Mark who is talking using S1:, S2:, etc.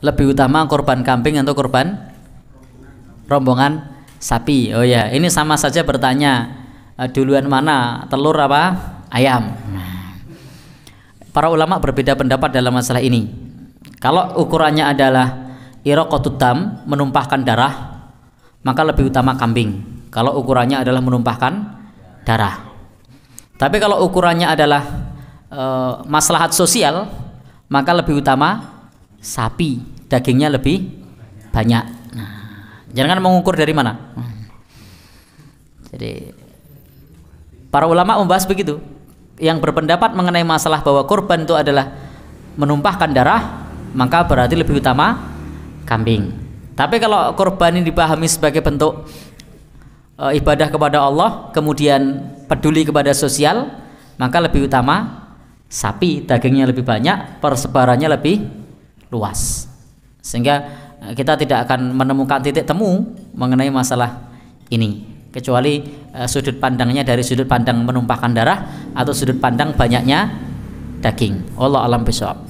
S1: lebih utama korban kambing atau korban rombongan sapi. Oh ya, ini sama saja bertanya eh, duluan mana telur apa ayam. Nah, para ulama berbeda pendapat dalam masalah ini. Kalau ukurannya adalah irokotutam menumpahkan darah, maka lebih utama kambing. Kalau ukurannya adalah menumpahkan darah. Tapi kalau ukurannya adalah e, maslahat sosial, maka lebih utama sapi dagingnya lebih banyak. Nah, jangan mengukur dari mana. Jadi para ulama membahas begitu. Yang berpendapat mengenai masalah bahwa kurban itu adalah menumpahkan darah, maka berarti lebih utama kambing. Tapi kalau kurban ini dipahami sebagai bentuk e, ibadah kepada Allah, kemudian peduli kepada sosial, maka lebih utama sapi, dagingnya lebih banyak, persebarannya lebih luas sehingga eh, kita tidak akan menemukan titik temu mengenai masalah ini kecuali eh, sudut pandangnya dari sudut pandang menumpahkan darah atau sudut pandang banyaknya daging Allah alam besok